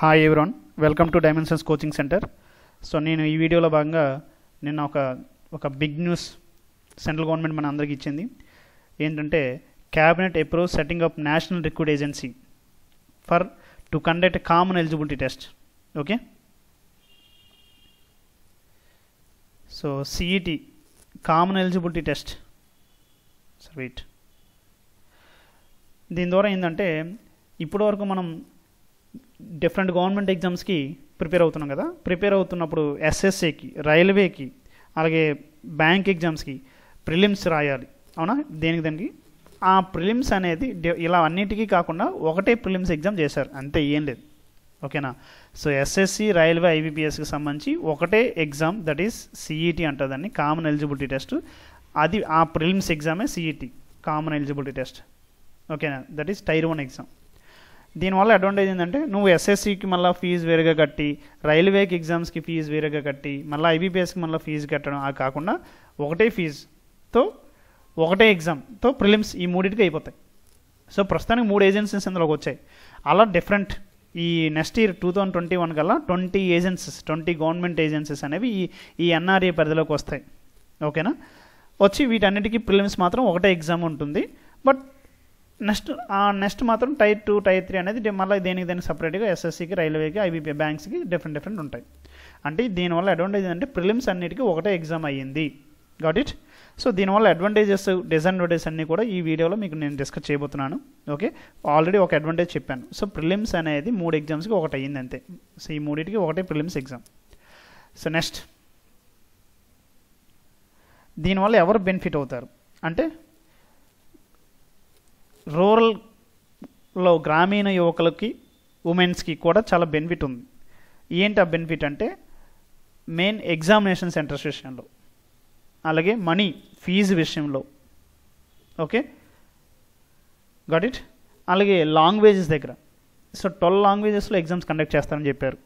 Hi everyone welcome to Dimensions coaching centre so నేను ఈ వీడియోలో భాగంగా నిన్న ఒక ఒక బిగ్ న్యూస్ సెంట్రల్ గవర్నమెంట్ మన అందరికి ఇచ్చింది ఏంటంటే cabinet approve setting up national recruit agency for to conduct common eligibility test okay so CET common eligibility test sir దీని ద్వారా ఏంటంటే ఇప్పటివరకు వరకు మనం డిఫరెంట్ గవర్నమెంట్ ఎగ్జామ్స్కి ప్రిపేర్ అవుతున్నాం కదా ప్రిపేర్ అవుతున్నప్పుడు ఎస్ఎస్ఏకి రైల్వేకి అలాగే బ్యాంక్ ఎగ్జామ్స్కి ప్రిలిమ్స్ రాయాలి అవునా దేనికి దానికి ఆ ప్రిలిమ్స్ అనేది ఇలా అన్నిటికీ కాకుండా ఒకటే ప్రిలిమ్స్ ఎగ్జామ్ చేశారు అంతే ఏం లేదు ఓకేనా సో ఎస్ఎస్సి రైల్వే ఐబీపీఎస్కి సంబంధించి ఒకటే ఎగ్జామ్ దట్ ఈస్ సిఈటీ అంటుందని కామన్ ఎలిజిబిలిటీ టెస్ట్ అది ఆ ప్రిలిమ్స్ ఎగ్జామే సిఈటీ కామన్ ఎలిజిబిలిటీ టెస్ట్ ఓకేనా that is tier one exam దీనివల్ల అడ్వాంటేజ్ ఏంటంటే నువ్వు ఎస్ఎస్సికి మళ్ళీ ఫీజు వేరుగా కట్టి రైల్వేకి ఎగ్జామ్స్కి ఫీజు వేరుగా కట్టి మళ్ళీ ఐబీపీఎస్కి మళ్ళీ ఫీజు కట్టడం అది కాకుండా ఒకటే ఫీజుతో ఒకటే ఎగ్జామ్తో ప్రిలిమ్స్ ఈ మూడింటికి అయిపోతాయి సో ప్రస్తుతానికి మూడు ఏజెన్సీస్ ఇందులోకి వచ్చాయి అలా డిఫరెంట్ ఈ next year two thousand twenty one కల్లా twenty agencies twenty government agencies అనేవి ఈ ఈ ఎన్ఆర్ఏ పరిధిలోకి వస్తాయి ఓకేనా వచ్చి వీటన్నిటికీ ప్రిలిమ్స్ మాత్రం ఒకటే ఎగ్జామ్ ఉంటుంది బట్ నెక్స్ట్ నెక్స్ట్ మాత్రం టైర్ టూ టైర్ త్రీ అనేది మళ్ళీ దేనికి దానికి సపరేట్గా ఎస్ఎస్సికి రైల్వేకి ఐబీపీ బ్యాంక్స్కి డిఫరెంట్ డిఫరెంట్ ఉంటాయి అంటే దీనివల్ల అడ్వాంటేజ్ ఏంటంటే ప్రిలిమ్స్ అన్నిటికీ ఒకటే ఎగ్జామ్ అయ్యింది గాట్ ఇట్ సో దీనివల్ల అడ్వాంటేజెస్ డిసడ్వాంటేజెస్ అన్నీ కూడా ఈ వీడియోలో మీకు నేను డిస్కస్ చేయబోతున్నాను ఓకే ఆల్రెడీ ఒక అడ్వాంటేజ్ చెప్పాను సో ప్రిలిమ్స్ అనేది మూడు ఎగ్జామ్స్కి ఒకటి అయ్యింది అంతే సో ఈ మూడింటికి ఒకటే ప్రిలిమ్స్ ఎగ్జామ్ సో నెక్స్ట్ దీనివల్ల ఎవరు బెనిఫిట్ అవుతారు అంటే రూరల్లో గ్రామీణ యువకులకి ఉమెన్స్కి కూడా చాలా బెనిఫిట్ ఉంది ఏంటి ఆ బెనిఫిట్ అంటే మెయిన్ ఎగ్జామినేషన్ సెంటర్స్ విషయంలో అలాగే మనీ ఫీజు విషయంలో ఓకే గట్ ఇట్ అలాగే లాంగ్వేజెస్ దగ్గర సో ట్వెల్వ్ లాంగ్వేజెస్లో ఎగ్జామ్స్ కండక్ట్ చేస్తారని చెప్పారు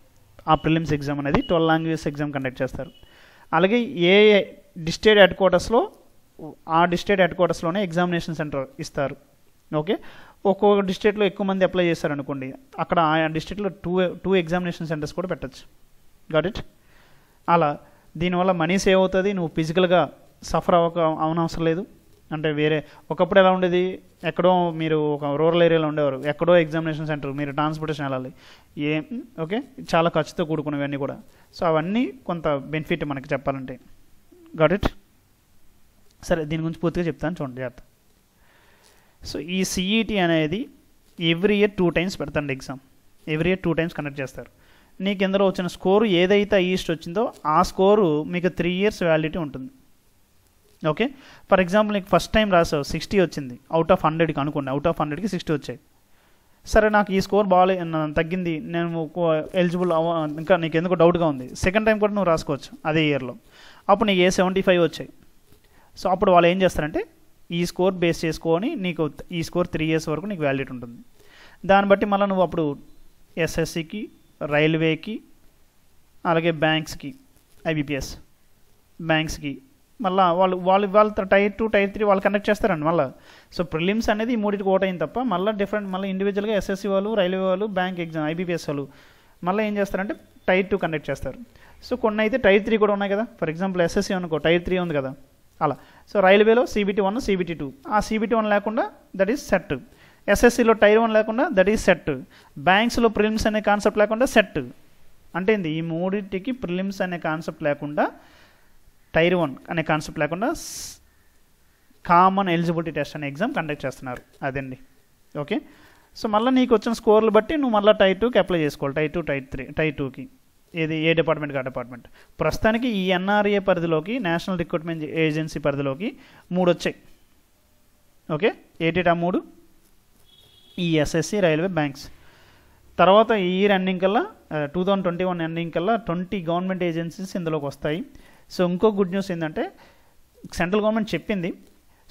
ఆ ప్రిలిమ్స్ ఎగ్జామ్ అనేది ట్వెల్వ్ లాంగ్వేజెస్ ఎగ్జామ్ కండక్ట్ చేస్తారు అలాగే ఏ డిస్టేట్ హెడ్ క్వార్టర్స్లో ఆ డిస్టేట్ హెడ్ క్వార్టర్స్లోనే ఎగ్జామినేషన్ సెంటర్ ఇస్తారు ఓకే ఒక్కొక్క డిస్ట్రిక్ట్లో ఎక్కువ మంది అప్లై చేశారనుకోండి అక్కడ ఆ డిస్ట్రిక్ట్లో టూ టూ ఎగ్జామినేషన్ సెంటర్స్ కూడా పెట్టచ్చు గాట్ ఇట్ అలా దీనివల్ల మనీ సేవ్ అవుతుంది నువ్వు ఫిజికల్గా సఫర్ అవ్వక అవనవసరం లేదు అంటే వేరే ఒకప్పుడు ఎలా ఉండేది ఎక్కడో మీరు ఒక రూరల్ ఏరియాలో ఉండేవారు ఎక్కడో ఎగ్జామినేషన్ సెంటర్ మీరు ట్రాన్స్పోర్టేషన్ వెళ్ళాలి ఏ ఓకే చాలా ఖర్చుతో కూడుకున్నవన్నీ కూడా సో అవన్నీ కొంత బెనిఫిట్ మనకి చెప్పాలంటే గాట్ ఇట్ సరే దీని గురించి పూర్తిగా చెప్తాను చూడండి జాగ్రత్త సో ఈ సిఈటీ e అనేది ఎవ్రీ ఇయర్ టూ టైమ్స్ పెడతాండి exam every year two times conduct చేస్తారు నీకు ఇందులో వచ్చిన స్కోరు ఏదైతే ఈస్ట్ వచ్చిందో ఆ స్కోరు మీకు త్రీ ఇయర్స్ వ్యాలిడిటీ ఉంటుంది ఓకే ఫర్ ఎగ్జాంపుల్ నీకు ఫస్ట్ టైం రాసావు సిక్స్టీ వచ్చింది అవుట్ ఆఫ్ హండ్రెడ్కి అనుకోండి అవుట్ ఆఫ్ హండ్రెడ్కి సిక్స్టీ వచ్చాయి సరే నాకు ఈ స్కోర్ బాగాలే తగ్గింది నేను ఎలిజిబుల్ అవ ఇంకా నీకు ఎందుకు డౌట్గా ఉంది సెకండ్ టైం కూడా నువ్వు రాసుకోవచ్చు అదే ఇయర్లో అప్పుడు నీకు ఏ సెవెంటీ ఫైవ్ వచ్చాయి సో అప్పుడు వాళ్ళు ఏం చేస్తారంటే ఈ స్కోర్ బేస్ చేసుకొని నీకు ఈ స్కోర్ త్రీ ఇయర్స్ వరకు నీకు వ్యాలిడ్ ఉంటుంది దాన్ని బట్టి మళ్ళీ నువ్వు అప్పుడు ఎస్ఎస్సికి రైల్వేకి అలాగే బ్యాంక్స్కి ఐబీపీఎస్ బ్యాంక్స్కి మళ్ళీ వాళ్ళు వాళ్ళు వాళ్ళ టైర్ టూ టైర్ త్రీ వాళ్ళు కండక్ట్ చేస్తారండి మళ్ళీ సో ప్రిలిమ్స్ అనేది ఈ మూడింటికి ఓటైంది తప్ప మళ్ళీ డిఫరెంట్ మళ్ళీ ఇండివిజువల్గా ఎస్ఎస్సి వాళ్ళు రైల్వే వాళ్ళు బ్యాంక్ ఎగ్జామ్ ఐబీపీఎస్ వాళ్ళు మళ్ళీ ఏం చేస్తారంటే టైర్ టూ కండక్ట్ చేస్తారు సో కొన్ని అయితే టైర్ త్రీ కూడా ఉన్నాయి కదా ఫర్ ఎగ్జాంపుల్ ఎస్ఎస్సీ అనుకో టైర్ త్రీ ఉంది కదా అలా సో రైల్వేలో సీబీటీ వన్ సీబీటీ టూ ఆ సీబీటీ వన్ లేకుండా దట్ ఈస్ సెట్ ఎస్ఎస్సిలో టైర్ వన్ లేకుండా దట్ ఈస్ సెట్ బ్యాంక్స్లో ప్రిలిమ్స్ అనే కాన్సెప్ట్ లేకుండా సెట్ అంటే ఏంది ఈ మూడింటికి ప్రిలిమ్స్ అనే కాన్సెప్ట్ లేకుండా టైర్ వన్ అనే కాన్సెప్ట్ లేకుండా కామన్ ఎలిజిబిలిటీ టెస్ట్ అనే ఎగ్జామ్ కండక్ట్ చేస్తున్నారు అదండి ఓకే సో మళ్ళీ నీకు వచ్చిన స్కోర్లు బట్టి నువ్వు మళ్ళీ టైర్ టూకి అప్లై చేసుకోవాలి tier two tier three tier టూకి ఏది ఏ డిపార్ట్మెంట్ ఆ డిపార్ట్మెంట్ ప్రస్తుతానికి ఈ ఎన్ఆర్ఏ పరిధిలోకి నేషనల్ రిక్రూట్మెంట్ ఏజెన్సీ పరిధిలోకి మూడు వచ్చాయి ఓకే ఏటేటా మూడు ఈ ఎస్ఎస్సి రైల్వే బ్యాంక్స్ తర్వాత ఈ ఇయర్ ఎండింగ్ కల్లా two thousand twenty one ending కల్లా ట్వంటీ గవర్నమెంట్ ఏజెన్సీస్ ఇందులోకి వస్తాయి సో ఇంకో గుడ్ న్యూస్ ఏంటంటే సెంట్రల్ గవర్నమెంట్ చెప్పింది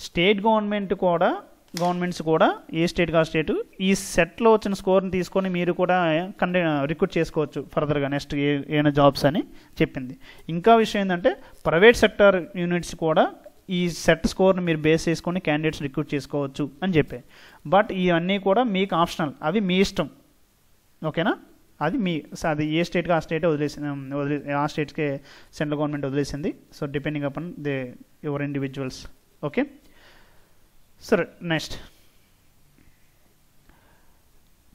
స్టేట్ గవర్నమెంట్ కూడా గవర్నమెంట్స్ కూడా ఏ స్టేట్ కా స్టేట్ ఈ సెట్లో వచ్చిన స్కోర్ని తీసుకొని మీరు కూడా కండి రిక్రూట్ చేసుకోవచ్చు ఫర్దర్గా నెక్స్ట్ ఏ ఏమైనా జాబ్స్ అని చెప్పింది ఇంకా విషయం ఏంటంటే ప్రైవేట్ సెక్టర్ యూనిట్స్ కూడా ఈ సెట్ స్కోర్ని మీరు బేస్ చేసుకొని క్యాండిడేట్స్ రిక్రూట్ చేసుకోవచ్చు అని చెప్పే బట్ ఇవన్నీ కూడా మీకు ఆప్షనల్ అవి మీ ఇష్టం ఓకేనా అది మీ అది ఏ స్టేట్కి ఆ స్టేట్ వదిలేసి వదిలే ఆ స్టేట్కే సెంట్రల్ గవర్నమెంట్ వదిలేసింది so depending upon they your individuals okay సరే నెక్స్ట్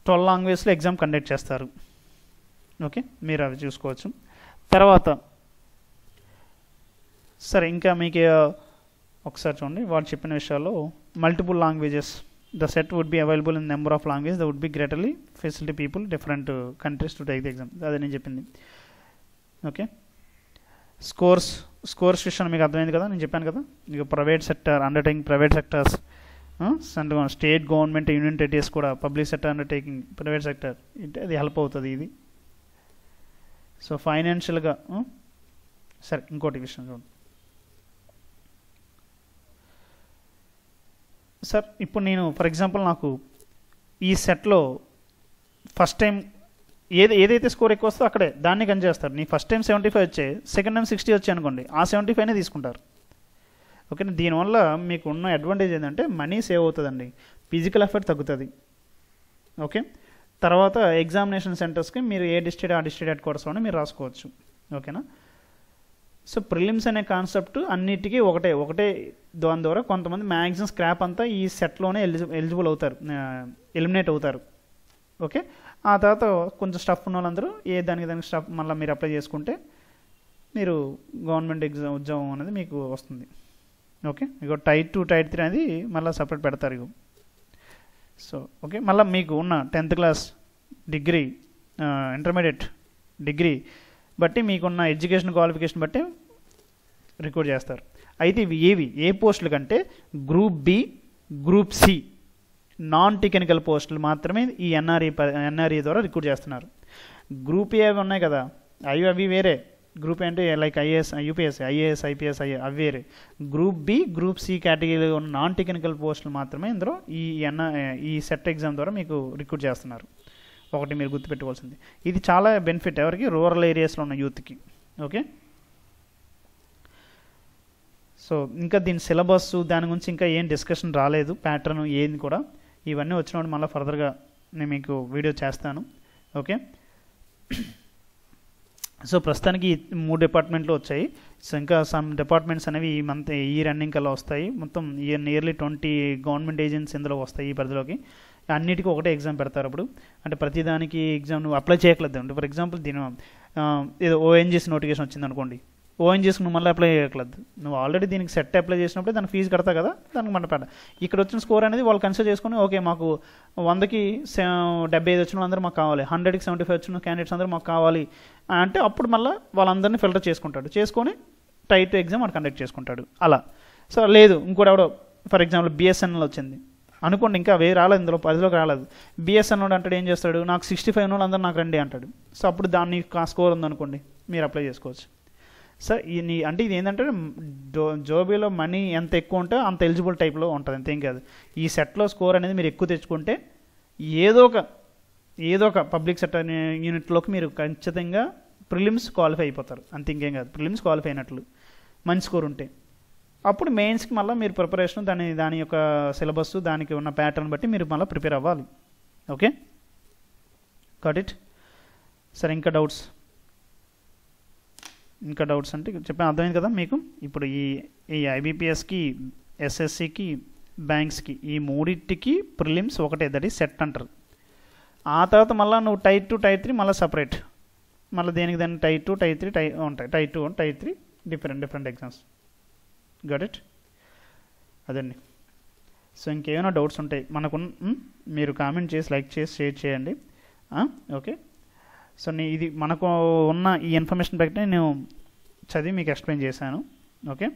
ట్వెల్వ్ లాంగ్వేజ్లో ఎగ్జామ్ కండక్ట్ చేస్తారు ఓకే మీరు అవి చూసుకోవచ్చు తర్వాత సరే ఇంకా మీకు ఒకసారి చూడండి వాళ్ళు చెప్పిన విషయాల్లో multiple languages the set would be available in number of language the would be greatly facility people different countries to take the exam అదే నేను చెప్పింది ఓకే స్కోర్స్ స్కోర్స్ విషయం మీకు అర్థమైంది కదా నేను చెప్పాను కదా ఇక private sector undertaking private sectors central hmm? Government state government union territories కూడా public sector undertaking private sector అది హెల్ప్ అవుతుంది ఇది సో ఫైనాన్షియల్గా hmm? సరే ఇంకోటి విషయం చూడండి సార్ ఇప్పుడు నేను ఫర్ ఎగ్జాంపుల్ నాకు ఈ సెట్లో ఫస్ట్ టైం ఏది ఏదైతే స్కోర్ ఎక్కువ వస్తుందో అక్కడే దాన్ని గన్ చేస్తారు నీ ఫస్ట్ టైం సెవెంటీ ఫైవ్ వచ్చే సెకండ్ టైం సిక్స్టీ వచ్చే అనుకోండి ఆ సెవెంటీ ఫైవ్నే తీసుకుంటారు ఓకేనా దీనివల్ల మీకు ఉన్న అడ్వాంటేజ్ ఏంటంటే మనీ సేవ్ అవుతుందండి ఫిజికల్ ఎఫర్ట్ తగ్గుతుంది ఓకే తర్వాత ఎగ్జామినేషన్ సెంటర్స్కి మీరు ఏ డిస్ట్రిక్ట్ ఆ డిస్ట్రిక్ట్ హెడ్ క్వార్టర్స్ అని మీరు రాసుకోవచ్చు ఓకేనా సో ప్రిలిమ్స్ అనే కాన్సెప్ట్ అన్నిటికీ ఒకటే ఒకటే దాని ద్వారా కొంతమంది మ్యాక్సిమం స్క్రాప్ అంతా ఈ సెట్లోనే ఎలిజి ఎలిజిబుల్ అవుతారు ఎలిమినేట్ అవుతారు ఓకే ఆ తర్వాత కొంచెం స్టఫ్ ఉన్న వాళ్ళందరూ ఏ దానికి దానికి స్టఫ్ మళ్ళీ మీరు అప్లై చేసుకుంటే మీరు గవర్నమెంట్ ఎగ్జామ్ ఉద్యోగం అనేది మీకు వస్తుంది ఓకే ఇక టైట్ టూ టైట్ త్రీ అనేది మళ్ళీ సపరేట్ పెడతారు ఇక సో ఓకే మళ్ళీ మీకు ఉన్న tenth class degree intermediate degree బట్టి మీకున్న ఎడ్యుకేషన్ క్వాలిఫికేషన్ బట్టి రికార్డ్ చేస్తారు అయితే ఇవి ఏవి ఏ పోస్టులు కంటే group B group C non technical పోస్టులు మాత్రమే ఈ ఎన్ఆర్ఈ ఎన్ఆర్ఈ ద్వారా రికార్డ్ చేస్తున్నారు గ్రూప్ ఏ అవి ఉన్నాయి కదా అవి అవి వేరే గ్రూప్ అంటే like IAS UPS IAS IPS IA అవేరే గ్రూప్ బి గ్రూప్ సి కేటగిరీలో ఉన్న నాన్ టెక్నికల్ పోస్టులు మాత్రమే ఇందులో ఈ ఎన్న ఈ సెట్ ఎగ్జామ్ ద్వారా మీకు రిక్రూట్ చేస్తున్నారు ఒకటి మీరు గుర్తుపెట్టుకోవాల్సింది ఇది చాలా బెనిఫిట్ ఎవరికి రూరల్ ఏరియాస్లో ఉన్న యూత్కి ఓకే సో ఇంకా దీని సిలబస్ దాని గురించి ఇంకా ఏం డిస్కషన్ రాలేదు ప్యాటర్న్ ఏంది కూడా ఇవన్నీ వచ్చినప్పుడు మళ్ళీ ఫర్దర్గా నేను మీకు వీడియో చేస్తాను ఓకే సో ప్రస్తుతానికి మూడు డిపార్ట్మెంట్లు వచ్చాయి సో ఇంకా సమ్ డిపార్ట్మెంట్స్ అనేవి మంత్ ఈ రన్నింగ్ కల్లా వస్తాయి మొత్తం year nearly twenty government agency ఇందులో వస్తాయి ఈ పరిధిలోకి అన్నిటికీ ఒకటే ఎగ్జామ్ పెడతారు అప్పుడు అంటే ప్రతిదానికి ఎగ్జామ్ నువ్వు అప్లై చేయట్లేదు ఫర్ ఎగ్జాంపుల్ దీని ఏదో ఓఎన్జీసీ నోటిఫికేషన్ వచ్చింది అనుకోండి ఓఎన్ చేసుకుని నువ్వు మళ్ళీ అప్లై చేయట్లేదు నువ్వు ఆల్రెడీ దీనికి సెట్ అప్లై చేసినప్పుడే దాని ఫీజు కడతావు కదా దానికి మన పెట్ట ఇక్కడ వచ్చిన స్కోర్ అనేది వాళ్ళు కన్సిడర్ చేసుకుని ఓకే మాకు వందకి డెబ్బై ఐదు వచ్చిన అందరూ మాకు కావాలి హండ్రెడ్కి సెవెంటీ ఫైవ్ వచ్చిన క్యాండిడేట్స్ అందరూ మాకు కావాలి అంటే అప్పుడు మళ్ళీ వాళ్ళందరినీ ఫిల్టర్ చేసుకుంటాడు చేసుకొని టైట్ ఎగ్జామ్ వాడు కండక్ట్ చేసుకుంటాడు అలా సో లేదు ఇంకోటి ఎవడో ఫర్ ఎగ్జాంపుల్ బిఎస్ఎన్ఎల్ వచ్చింది అనుకోండి ఇంకా వేరే రాలేదు ఇందులో పదిలోకి రాలేదు బిఎస్ఎన్ఎల్ అంటాడు ఏం చేస్తాడు నాకు సిక్స్టీ ఫైవ్ ఉన్న వాళ్ళందరూ నాకు రండి అంటాడు సో అప్పుడు దాన్ని స్కోర్ ఉందనుకోండి మీరు అప్లై చేసుకోవచ్చు సో ఈ అంటే ఇది ఏంటంటే జోబీలో మనీ ఎంత ఎక్కువ ఉంటే అంత ఎలిజిబుల్ టైప్లో ఉంటుంది అంతేం కాదు ఈ సెట్లో స్కోర్ అనేది మీరు ఎక్కువ తెచ్చుకుంటే ఏదో ఒక ఏదో ఒక పబ్లిక్ సెట్ అనే యూనిట్లోకి మీరు ఖచ్చితంగా ప్రిలిమ్స్ క్వాలిఫై అయిపోతారు అంత ఇంకేం కాదు ప్రిలిమ్స్ క్వాలిఫై అయినట్లు మంచి స్కోర్ ఉంటే అప్పుడు మెయిన్స్కి మళ్ళీ మీరు ప్రిపరేషన్ దాని దాని యొక్క సిలబస్ దానికి ఉన్న ప్యాటర్న్ బట్టి మీరు మళ్ళీ ప్రిపేర్ అవ్వాలి ఓకే కట్ ఇట్ సరే ఇంకా డౌట్స్ ఇంకా డౌట్స్ అంటే చెప్పాను అర్థమైంది కదా మీకు ఇప్పుడు ఈ ఈ ఐబీపీఎస్కి ఎస్ఎస్సికి బ్యాంక్స్కి ఈ మూడింటికి ప్రిలిమ్స్ ఒకటే దట్ ఈ సెట్ అంటారు ఆ తర్వాత మళ్ళీ నువ్వు టైట్ టూ టైట్ త్రీ మళ్ళీ సపరేట్ మళ్ళీ దేనికి దాన్ని tier two tier three tier ఉంటాయి tier two tier three different different exams got it అదండి సో ఇంకేమైనా డౌట్స్ ఉంటాయి మనకు మీరు కామెంట్ చేసి లైక్ చేసి షేర్ చేయండి ఓకే సో నే ఇది మనకు ఉన్న ఈ ఇన్ఫర్మేషన్ బట్టి నేను చదివి మీకు ఎక్స్ప్లెయిన్ చేశాను ఓకే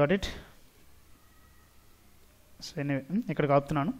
గట్ ఇట్ సో ఇక్కడ కాపుతున్నాను